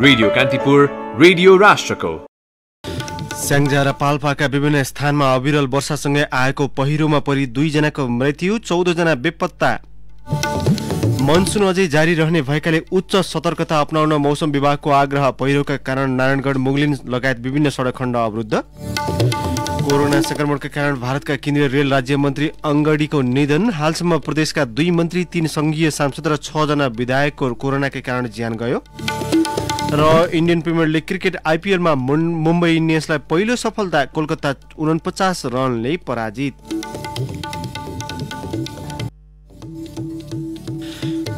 radio Kantipur radio राष्ट्रको स्याङ्जा र पाल्पाका विभिन्न स्थानमा अविरल वर्षासँगै आएको पहिरोमा परि दुईजनाको मृत्यु चौधजना बेपत्ता मनसुन अझै जारी रहने भएकाले उच्च सतर्कता अप्नाउन मौसम विभागको आग्रह पहिरोका कारण नारायणगढ मुगलिन लगायत विभिन्न सडक खण्ड अवरुद्ध कोरोना संक्रमणका कारण भारतका केन्द्रीय रेल राज्य मन्त्री अङ्गडीको निधन हालसम्म प्रदेशका दुई मन्त्री तीन संघीय सांसद र छजना विधायकको कोरोनाकै कारण ज्यान गयो र इन्डियन प्रिमियर लिग क्रिकेट आइपिएलमा मुम्बई इन्डियन्सलाई पहिलो सफलता कोलकाता उनपचास रनले पराजित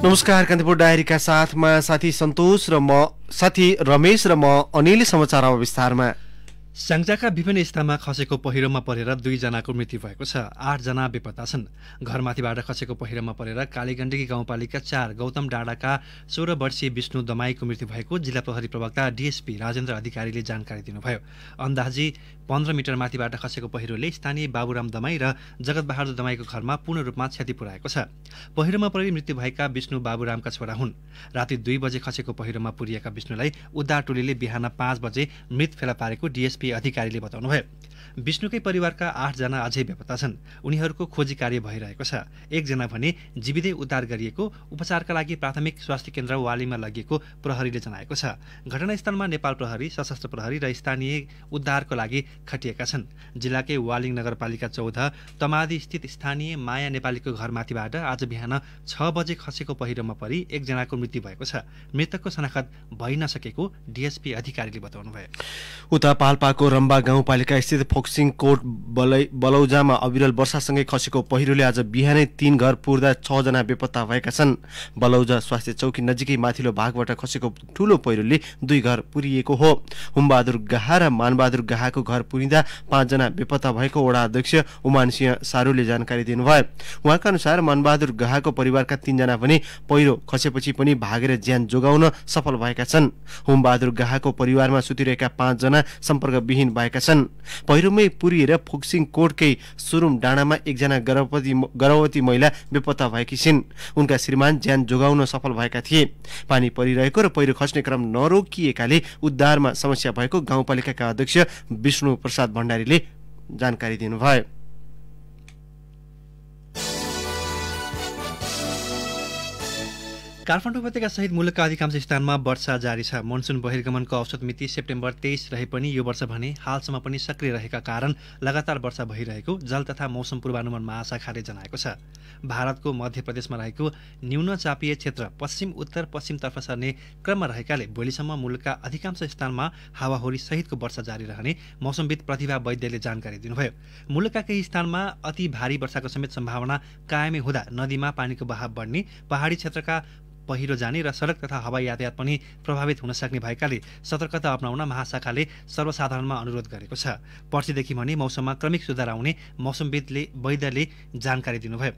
नमस्कार कान्तिपुर डायरीका साथमा साथी सन्तोष र म साथी रमेश र म अनिल समाचारमा विस्तारमा स्याङ्जाका विभिन्न स्थानमा खसेको पहिरोमा परेर दुईजनाको मृत्यु भएको छ आठजना बेपत्ता छन् घरमाथिबाट खसेको पहिरोमा परेर कालीगण्डकी गाउँपालिका चार गौतम डाँडाका सोह्र वर्षीय विष्णु दमाईको मृत्यु भएको जिल्ला प्रहरी प्रवक्ता डिएसपी राजेन्द्र अधिकारीले जानकारी दिनुभयो अन्दाजी पन्ध्र मिटर माथिबाट खसेको पहिरोले स्थानीय बाबुराम दमाई र जगतबहादुर दमाईको घरमा पूर्ण रूपमा क्षति पुर्याएको छ पहिरोमा परि मृत्यु भएका विष्णु बाबुरामका छोरा हुन् राति दुई बजे खसेको पहिरोमा पुरिएका विष्णुलाई उद्धार टोलीले बिहान पाँच बजे मृत फेला पारेको डिएसपी अधिकारीले बताउनुभयो विष्णुकै परिवारका आठजना अझै बेपत्ता छन् उनीहरूको खोजी कार्य भइरहेको छ एकजना भने जीवितै उद्धार गरिएको उपचारका लागि प्राथमिक स्वास्थ्य केन्द्र वालीमा लगिएको प्रहरीले जनाएको छ घटनास्थलमा नेपाल प्रहरी सशस्त्र प्रहरी र स्थानीय उद्धारको लागि खटिएका छन् जिल्लाकै वालिङ नगरपालिका चौध तमादी स्थित स्थानीय माया नेपालीको घरमाथिबाट आज बिहान छ बजे खसेको पहिरोमा परि एकजनाको मृत्यु भएको छ मृतकको शनाखत भइ नसकेको डिएसपी अधिकारीले बताउनुभयो उता पाल्पाको रम्बा गाउँपालिका स्थित फोक्सिङ कोट बलै बलौजामा अविरल वर्षासँगै खसेको पहिरोले आज बिहानै तीन घर पुर्दा छजना बेपत्ता भएका छन् बलौजा स्वास्थ्य चौकी नजिकै माथिल्लो भागबाट खसेको ठुलो पहिरोले दुई घर पुरिएको हो हुमबहादुर गाह र मानबहादुर गाहको घर पुरिँदा पाँचजना बेपत्ता भएको वडा अध्यक्ष उमान सिंह सारूले जानकारी दिनुभयो उहाँका अनुसार मानबहादुर गाहको परिवारका तीनजना पनि पहिरो खसेपछि पनि भागेर ज्यान जोगाउन सफल भएका छन् हुमबहादुर गाहको परिवारमा सुतिरहेका पाँचजना सम्पर्कविहीन भएका छन् पहिरोमै पुरिएर फोक्सिङ कोर्टकै सुरुम डाँडामा एकजना गर्भवती गर्भवती महिला बेपत्ता भएकी छिन् उनका श्रीमान ज्यान जोगाउन सफल भएका थिए पानी परिरहेको र पहिरो खस्ने क्रम नरोकिएकाले उद्धारमा समस्या भएको गाउँपालिकाका अध्यक्ष विष्णु प्रसाद भण्डारीले जानकारी दिनुभयो काठमाडौँ उपत्यका सहित मुलुकका अधिकांश स्थानमा वर्षा जारी छ मनसुन बहिर्गमनको औसत मिति सेप्टेम्बर तेइस रहे पनि यो वर्ष भने हालसम्म पनि सक्रिय रहेका कारण लगातार वर्षा भइरहेको जल तथा मौसम पूर्वानुमान महाशाखाले जनाएको छ भारतको मध्य प्रदेशमा रहेको न्यून चापीय क्षेत्र पश्चिम उत्तर पश्चिमतर्फ सर्ने क्रममा रहेकाले भोलिसम्म मुलुकका अधिकांश स्थानमा हावाहोरी सहितको वर्षा जारी रहने मौसमविद प्रतिभा वैद्यले जानकारी दिनुभयो मुलुकका केही स्थानमा अति भारी वर्षाको समेत सम्भावना कायमै हुँदा नदीमा पानीको बहाव बढ्ने पहाडी क्षेत्रका पहिरो जाने र सडक तथा हवाई यातायात पनि प्रभावित हुन सक्ने भएकाले सतर्कता अप्नाउन महाशाखाले सर्वसाधारणमा अनुरोध गरेको छ पर्सिदेखि भने मौसममा क्रमिक सुधार आउने मौसमविदले वैद्यले जानकारी दिनुभयो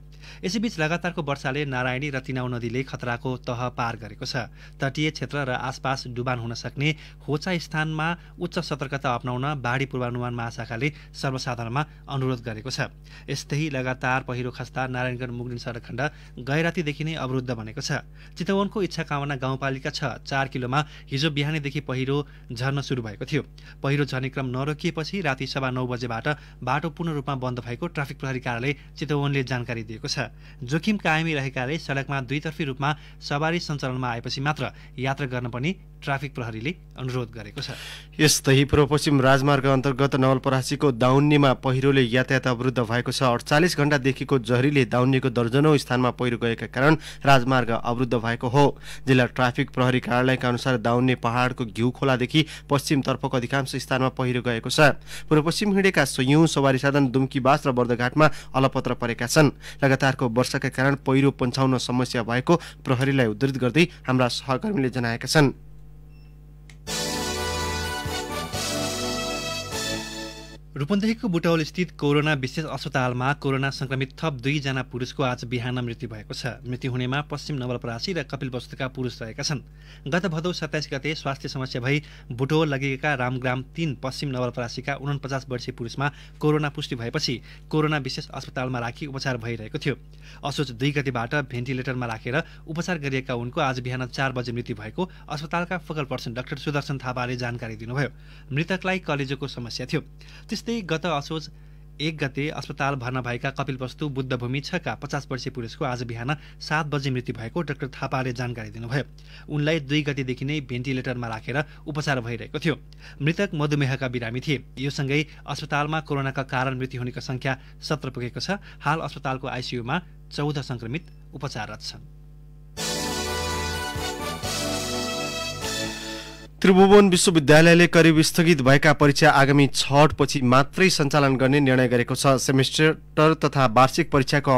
यसैबीच लगातारको वर्षाले नारायणी र तिनाउ नदीले खतराको तह पार गरेको छ तटीय क्षेत्र र आसपास डुबान हुन सक्ने होचा स्थानमा उच्च सतर्कता अप्नाउन बाढी पूर्वानुमान महाशाखाले सर्वसाधारणमा अनुरोध गरेको छ यस्तै लगातार पहिरो खस्ता नारायणगढ मुगलिन सडक खण्ड गैरातीदेखि नै अवरुद्ध बनेको छ चितवनको इच्छा कामना गाउँपालिका छ चार किलोमा हिजो बिहानैदेखि पहिरो झर्न सुरु भएको थियो पहिरो झर्ने क्रम नरोकिएपछि राति सभा नौ बजेबाट बाटो पूर्ण रूपमा बन्द भएको ट्राफिक प्रहरी कार्यालय चितवनले जानकारी दिएको छ जोखिम कायमी रहेकाले सडकमा दुईतर्फी रूपमा सवारी सञ्चालनमा आएपछि मात्र यात्रा गर्न पनि ट्राफिक प्रहरीले अनुरोध गरेको छ यस्तै पूर्वपश्चिम राजमार्ग अन्तर्गत नवलपरासीको दाउन्नीमा पहिरोले यातायात अवरुद्ध भएको छ अडचालिस घण्टादेखिको जहरीले दाउन्नीको दर्जनौ स्थानमा पहिरो गएका कारण राजमार्ग अवरुद्ध भएको भएको हो जिल्ला ट्राफिक प्रहरी कार्यालयका अनुसार दाउन्ने पहाडको घिउ खोलादेखि पश्चिमतर्फको अधिकांश स्थानमा पहिरो गएको छ पूर्व पश्चिम हिँडेका सयौं सवारी साधन दुम्कीबास र बर्दघाटमा अलपत्र परेका छन् लगातारको वर्षाका कारण पहिरो पन्छाउन समस्या भएको प्रहरीलाई उद्धित गर्दै हाम्रा सहकर्मीले जनाएका छन् रूपन्देहीको बुटौल स्थित कोरोना विशेष अस्पतालमा कोरोना संक्रमित थप दुईजना पुरुषको आज बिहान मृत्यु भएको छ मृत्यु हुनेमा पश्चिम नवलपरासी र कपिल वस्तुका पुरुष रहेका छन् गत भदौ सत्ताइस गते स्वास्थ्य समस्या भई बुटौल लगिएका रामग्राम तीन पश्चिम नवलपरासीका उनपचास वर्षीय पुरुषमा कोरोना पुष्टि भएपछि कोरोना विशेष अस्पतालमा राखी उपचार भइरहेको थियो असोज दुई गतिबाट भेन्टिलेटरमा राखेर उपचार गरिएका उनको आज बिहान चार बजे मृत्यु भएको अस्पतालका फोकल पर्सन डाक्टर सुदर्शन थापाले जानकारी दिनुभयो मृतकलाई कलेजोको समस्या थियो त्यस्तै गत असोज एक गते अस्पताल भर्ना भएका कपिलवस्तु बुद्धभूमि छका पचास वर्षीय पुरुषको आज बिहान सात बजे मृत्यु भएको डाक्टर थापाले जानकारी दिनुभयो उनलाई दुई गतेदेखि नै भेन्टिलेटरमा राखेर उपचार भइरहेको थियो मृतक मधुमेहका बिरामी थिए यो सँगै अस्पतालमा कोरोनाका कारण मृत्यु हुनेको संख्या सत्र पुगेको छ हाल अस्पतालको आइसियुमा चौध संक्रमित उपचाररत छन् त्रिभुवन विश्वविद्यालयले करिब स्थगित भएका परीक्षा आगामी छठपछि मात्रै सञ्चालन गर्ने निर्णय गरेको छ सेमेस्टर तथा वार्षिक परीक्षाको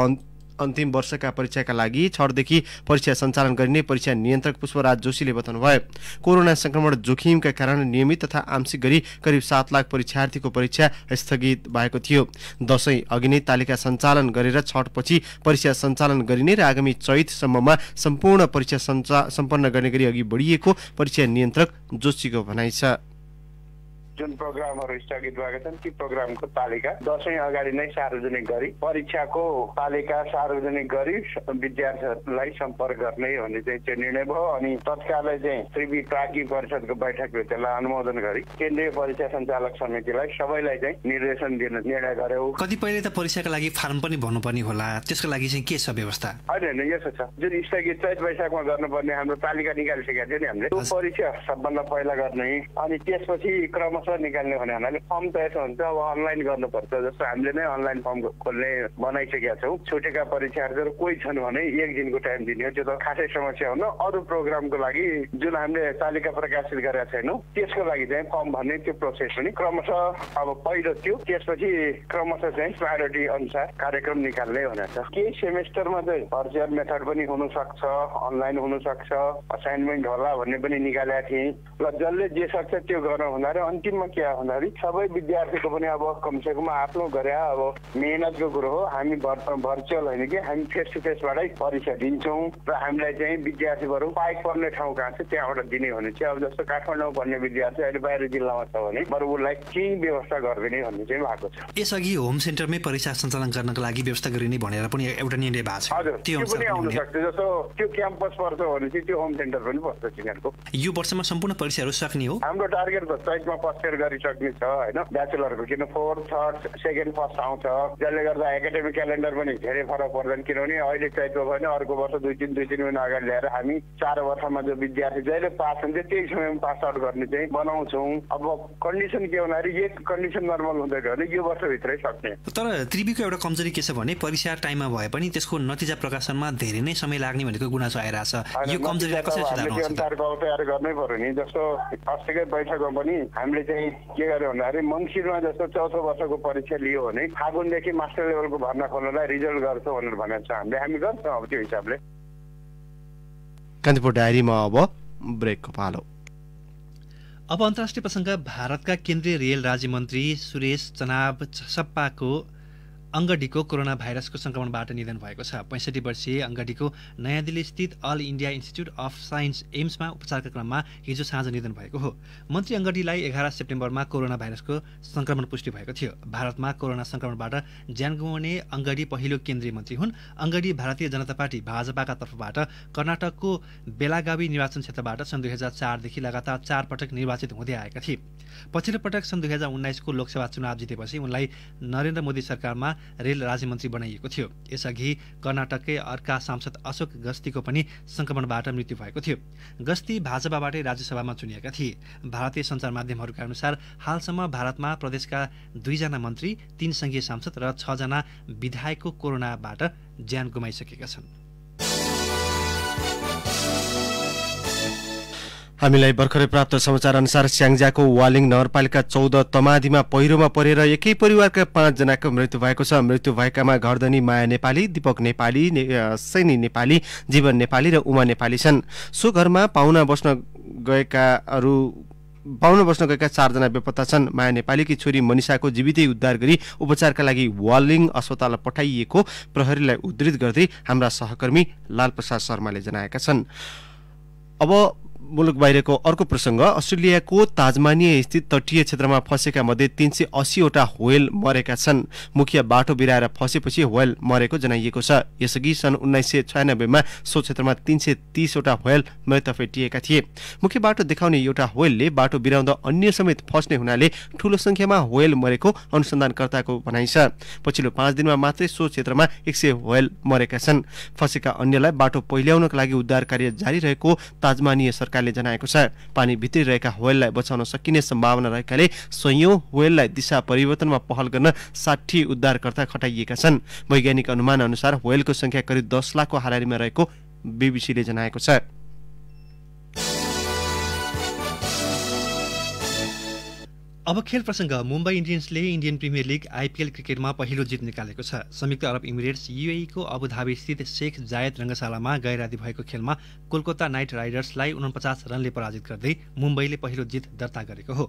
अन्तिम वर्षका परीक्षाका लागि छदेखि परीक्षा सञ्चालन गरिने परीक्षा नियन्त्रक पुष्पराज जोशीले बताउनुभयो कोरोना संक्रमण जोखिमका कारण नियमित तथा आंशिक गरी करिब सात लाख परीक्षार्थीको परीक्षा स्थगित भएको थियो दसैँ अघि नै तालिका सञ्चालन गरेर छठपछि परीक्षा सञ्चालन गरिने र आगामी चैतसम्ममा सम्पूर्ण परीक्षा सञ्चा सम्पन्न गर्ने गरी अघि बढिएको परीक्षा नियन्त्रक जोशीको भनाइ छ जुन प्रोग्रामहरू स्थगित भएका छन् ती प्रोग्रामको तालिका दसैँ अगाडि नै सार्वजनिक गरी परीक्षाको तालिका सार्वजनिक गरी विद्यार्थीहरूलाई सम्पर्क गर्ने भन्ने चाहिँ त्यो निर्णय भयो अनि तत्कालै चाहिँ त्रिवी प्राकी परिषदको बैठकले त्यसलाई अनुमोदन गरी केन्द्रीय परीक्षा सञ्चालक समितिलाई सबैलाई चाहिँ निर्देशन दिन निर्णय गर्यो कतिपयले त परीक्षाका लागि फार्म पनि भर्नुपर्ने होला त्यसको लागि चाहिँ के छ व्यवस्था होइन होइन यसो छ जुन स्थगित चैत वैशाखमा गर्नुपर्ने हाम्रो तालिका निकालिसकेका थियो नि हामीले परीक्षा सबभन्दा पहिला गर्ने अनि त्यसपछि क्रम अवसर निकाल्ने भने हामीले फर्म त हुन्छ अब अनलाइन गर्नुपर्छ जस्तो हामीले नै अनलाइन फर्म खोल्ने बनाइसकेका छौँ छुटेका परीक्षार्थीहरू कोही छन् भने एक दिनको टाइम दिने त्यो त खासै समस्या हुन अरू प्रोग्रामको लागि जुन हामीले तालिका प्रकाशित गरेका छैनौँ त्यसको लागि चाहिँ फर्म भन्ने त्यो प्रोसेस पनि क्रमशः अब पहिलो त्यो त्यसपछि क्रमशः चाहिँ प्रायोरिटी अनुसार कार्यक्रम निकाल्ने हुनेछ केही सेमेस्टरमा चाहिँ भर्चुअल मेथड पनि हुनसक्छ अनलाइन हुन सक्छ असाइनमेन्ट होला भन्ने पनि निकालेका थिएँ र जसले जे सक्छ त्यो गर्न हुँदा अन्तिम दिनमा के हो भन्दाखेरि सबै विद्यार्थीको पनि अब कमसेकम आफ्नो गरे अब मेहनतको कुरो हो हामी भर्चुअल होइन कि हामी फेस टु फेसबाटै परीक्षा दिन्छौँ र हामीलाई चाहिँ विद्यार्थीहरू पाइक पर्ने ठाउँ कहाँ छ त्यहाँबाट दिने भने चाहिँ अब जस्तो काठमाडौँमा पर्ने विद्यार्थी अहिले बाहिर जिल्लामा छ भने बरु उसलाई केही व्यवस्था गरिदिने भन्ने चाहिँ भएको छ यसअघि होम सेन्टरमै परीक्षा सञ्चालन गर्नको लागि व्यवस्था गरिने भनेर पनि एउटा निर्णय भएको छ हजुर त्यो पनि आउन सक्छ जस्तो त्यो क्याम्पस पर्छ भने चाहिँ त्यो होम सेन्टर पनि पर्छ तिनीहरूको यो वर्षमा सम्पूर्ण परीक्षाहरू सक्ने हो हाम्रो टार्गेट त चैतमा पर्छ अक्षर गरिसक्ने छ होइन ब्याचलरको किन फोर्थ थर्ड सेकेन्ड फर्स्ट आउँछ जसले गर्दा एकाडेमिक क्यालेन्डर पनि धेरै फरक पर्दैन किनभने अहिले चाहिँ भने अर्को वर्ष दुई तिन दुई तिन महिना अगाडि ल्याएर हामी चार वर्षमा जो विद्यार्थी जहिले पास हुन्छ त्यही समयमा पास आउट गर्ने चाहिँ बनाउँछौँ अब कन्डिसन के भन्दाखेरि यो कन्डिसन नर्मल हुँदै गयो भने यो वर्षभित्रै सक्ने तर त्रिवीको एउटा कमजोरी के छ भने परीक्षा टाइममा भए पनि त्यसको नतिजा प्रकाशनमा धेरै नै समय लाग्ने भनेको गुनासो आइरहेछ यो कमजोरी कसरी सुधार्नु तयार गर्नै पर्यो नि जस्तो अस्तिकै बैठकमा पनि हामीले चाहिँ के गर्यो भन्दाखेरि मङ्सिरमा जस्तो चौथो वर्षको परीक्षा लियो भने फागुनदेखि मास्टर लेभलको भर्ना खोल्नलाई रिजल्ट गर्छ भनेर भनेको छ हामीले हामी गर्छौँ अब त्यो हिसाबले कान्तिपुर डायरीमा अब ब्रेकको पालो अब अन्तर्राष्ट्रिय प्रसङ्ग भारतका केन्द्रीय रेल राज्यमन्त्री सुरेश चनाब सप्पाको अङ्गडीको कोरोना भाइरसको सङ्क्रमणबाट निधन भएको छ पैँसठी वर्षीय अङ्गडीको नयाँ दिल्ली स्थित All India Institute of Science एम्समा उपचारका क्रममा हिजो साँझ निधन भएको हो मन्त्री अङ्गडीलाई एघार सेप्टेम्बरमा कोरोना भाइरसको सङ्क्रमण पुष्टि भएको थियो भारतमा कोरोना सङ्क्रमणबाट ज्यान गुमाउने अङ्गडी पहिलो केन्द्रीय मन्त्री हुन् अङ्गडी भारतीय जनता पार्टी भाजपाका तर्फबाट कर्नाटकको बेलागावी निर्वाचन क्षेत्रबाट सन् दुई हजार चारदेखि लगातार चार पटक निर्वाचित हुँदै आएका थिए पछिल्लो पटक सन् दुई हजार उन्नाइसको लोकसभा चुनाव जितेपछि उनलाई नरेन्द्र मोदी सरकारमा रेल राज्यमन्त्री बनाइएको थियो यसअघि कर्नाटककै अर्का सांसद अशोक गस्तीको पनि सङ्क्रमणबाट मृत्यु भएको थियो गस्ती भाजपाबाटै राज्यसभामा चुनिएका थिए भारतीय सञ्चार माध्यमहरूका अनुसार हालसम्म भारतमा प्रदेशका दुईजना मन्त्री तीन सङ्घीय सांसद र छजना विधायकको कोरोनाबाट ज्यान गुमाइसकेका छन् हामीलाई भर्खरै प्राप्त समाचार अनुसार स्याङ्जाको वालिङ नगरपालिका चौध तमादीमा पहिरोमा परेर एकै परिवारका पाँचजनाको मृत्यु भएको छ मृत्यु भएकामा घरधनी माया नेपाली दीपक नेपाली ने, सैनी नेपाली जीवन नेपाली र उमा नेपाली छन् सो घरमा पाहुना बस्न गएकाहरू बाहुन बस्न गएका चारजना बेपत्ता छन् माया नेपालीकी छोरी मनिषाको जीवितै उद्धार गरी उपचारका लागि वालिङ अस्पताल पठाइएको प्रहरीलाई उद्धित गर्दै हाम्रा सहकर्मी लालप्रसाद शर्माले जनाएका छन् अब मुलुक बाहिरको अर्को प्रसङ्ग अस्ट्रेलियाको ताजमानिया स्थित तटीय क्षेत्रमा फँसेका मध्ये तिन सय अस्सीवटा होयल मरेका छन् मुख्य बाटो बिराएर फँसेपछि होयल मरेको जनाइएको छ यसअघि सन् उन्नाइस सय छयानब्बेमा सो क्षेत्रमा तिन सय तिसवटा होयल मृत फेटिएका थिए मुख्य बाटो देखाउने एउटा होयलले बाटो बिराउँदा अन्य समेत फस्ने हुनाले ठूलो संख्यामा होयल मरेको अनुसन्धानकर्ताको भनाइ छ पछिल्लो पाँच दिनमा मात्रै सो क्षेत्रमा एक सय होयल मरेका छन् फँसेका अन्यलाई बाटो पहिल्याउनका लागि उद्धार कार्य जारी रहेको ताजमानिया सरकार सरकारले जनाएको छ पानी भित्रिरहेका रहेका बचाउन सकिने सम्भावना रहेकाले स्वयौँ होइललाई दिशा परिवर्तनमा पहल गर्न साठी उद्धारकर्ता खटाइएका छन् वैज्ञानिक अनुमान अनुसार होयलको सङ्ख्या करिब दस लाखको हारिमा रहेको बिबिसीले जनाएको छ अब खेल प्रसङ्ग मुम्बई इन्डियन्सले इन्डियन प्रिमियर लिग आइपिएल क्रिकेटमा पहिलो जित निकालेको छ संयुक्त अरब इमिरेट्स युएईको अबुधाबी स्थित शेख जायद रङ्गशालामा गैराती भएको खेलमा कोलकाता नाइट राइडर्सलाई उनपचास रनले पराजित गर्दै मुम्बईले पहिलो जित दर्ता गरेको हो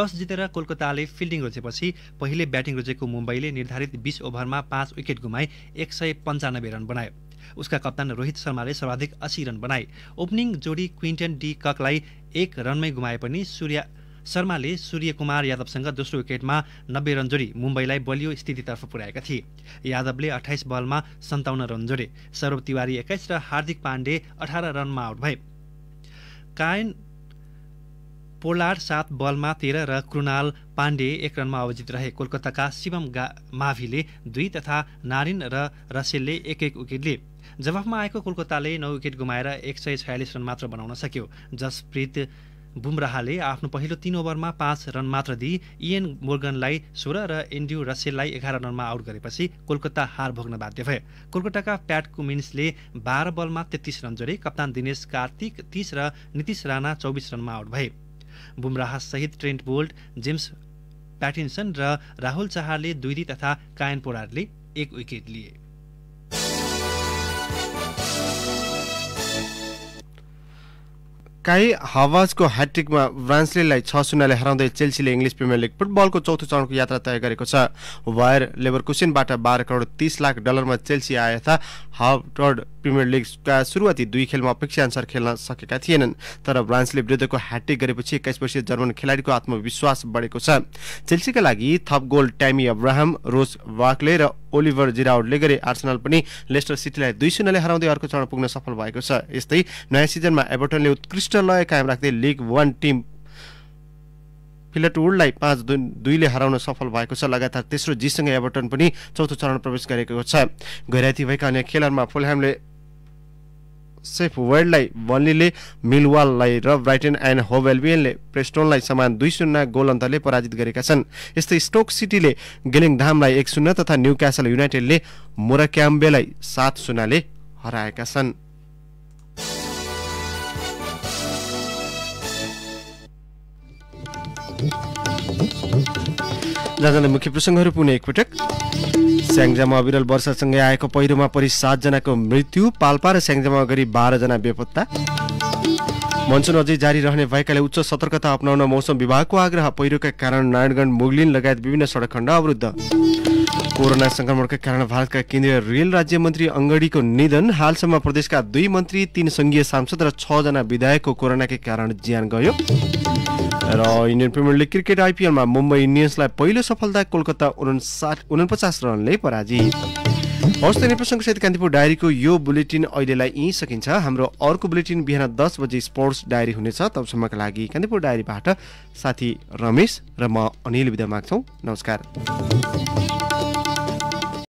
टस जितेर कोलकाताले फिल्डिङ रोजेपछि पहिले ब्याटिङ रोजेको मुम्बईले निर्धारित बिस ओभरमा पाँच विकेट गुमाई एक सय पन्चानब्बे रन बनायो उसका कप्तान रोहित शर्माले सर्वाधिक अस्सी रन बनाए ओपनिङ जोडी क्विन्टन डी ककलाई एक रनमै गुमाए पनि सूर्य शर्माले सूर्यकुमार यादवसँग दोस्रो विकेटमा नब्बे रन जोडी मुम्बईलाई बलियो स्थितितर्फ पुर्याएका थिए यादवले अठाइस बलमा सन्ताउन्न रन जोडे सौरभ तिवारी एक्काइस र हार्दिक पाण्डे अठार रनमा आउट भए कायन पोलार सात बलमा तेह्र र कृणाल पाण्डे एक रनमा अवजित रहे कोलकाताका शिवम माभीले दुई तथा नारिन र रसेलले एक एक विकेट लिए जवाफमा आएको कोलकाताले नौ विकेट गुमाएर एक सय छयालिस रन मात्र बनाउन सक्यो जसप्रित बुमराहले आफ्नो पहिलो तीन ओभरमा पाँच रन मात्र दिई इएन मोर्गनलाई सोह्र र एन्ड्यू रसेललाई एघार रनमा आउट गरेपछि कोलकाता हार भोग्न बाध्य भए कोलकाताका प्याट कुमिन्सले बाह्र बलमा तेत्तिस रन जोडे कप्तान दिनेश कार्तिक तीस र नितिश राणा चौबिस रनमा आउट भए सहित ट्रेन्ट बोल्ट जेम्स प्याटिन्सन र राहुल चाहरले दुई दुई तथा कायन पोरारले एक विकेट लिए काई हवाजको ह्याट्रिकमा ब्रान्सलेलाई छ शून्यले हराउँदै चेल्सीले इङ्ग्लिस प्रिमियर लिग फुटबलको चौथो चरणको यात्रा तय गरेको छ वायर लेबर कुसिनबाट बाह्र करोड तिस लाख डलरमा चेल्सी आएता हार्वर्ड प्रिमियर लिगका सुरुवाती दुई खेलमा अपेक्षा अनुसार खेल्न सकेका थिएनन् तर ब्रान्सले विरुद्धको ह्याट्रिक गरेपछि एक्काइस वर्षीय जर्मन खेलाडीको आत्मविश्वास बढेको छ चेल्सीका लागि थप गोल ट्यामी अब्राहम रोज वाकले र ओलिभर जिराउडले गरे आर्सनल पनि लेस्टर सिटीलाई दुई शून्यले हराउँदै अर्को चरण पुग्न सफल भएको छ यस्तै नयाँ सिजनमा एभर्टनले उत्कृष्ट लय कायम राख्दै लिग वान टिम फिलटवुडलाई पाँच दुई दुईले हराउन सफल भएको छ लगातार तेस्रो जीसँग एभर्टन पनि चौथो चरण प्रवेश गरेको छ गैराती भएका अन्य खेलहरूमा फुलह्यामले सेफ वर्ल्डलाई बर्लीले मिलवाललाई र ब्राइटन एन्ड होवेलबियनले प्रेस्टोनलाई समान दुई शून्य गोल अन्तरले पराजित गरेका छन् यस्तै स्टोक सिटीले गेलिङधामलाई एक शून्य तथा न्यू क्यासल युनाइटेडले मोराक्याम्बेलाई सात शून्यले हराएका छन् मुख्य प्रसङ्गहरू पुनः एकपटक स्याङ्जामा अविरल वर्षासँगै आएको पहिरोमा परि सातजनाको मृत्यु पाल्पा र स्याङ्जामा गरी बाह्रजना बेपत्ता मनसुन अझै जारी रहने भएकाले उच्च सतर्कता अप्नाउन मौसम विभागको आग्रह पहिरोका कारण नारायणगढ मुगलिन लगायत विभिन्न सडक खण्ड अवरुद्ध कोरोना संक्रमणका कारण भारतका केन्द्रीय रेल राज्य मन्त्री अङ्गडीको निधन हालसम्म प्रदेशका दुई मन्त्री तीन संघीय सांसद र छजना विधायकको कोरोनाकै कारण ज्यान गयो र इन्डियन प्रिमियर लिग क्रिकेट आइपिएलमा मुम्बई इन्डियन्सलाई पहिलो सफलता कोलकाता उनपचास रनले पराजित हवस् त नेपालसँग सहित कान्तिपुर डायरीको यो बुलेटिन अहिलेलाई यहीँ सकिन्छ हाम्रो अर्को बुलेटिन बिहान दस बजे स्पोर्ट्स डायरी हुनेछ तबसम्मका लागि कान्तिपुर डायरीबाट साथी रमेश र म अनिल विदा माग्छौँ नमस्कार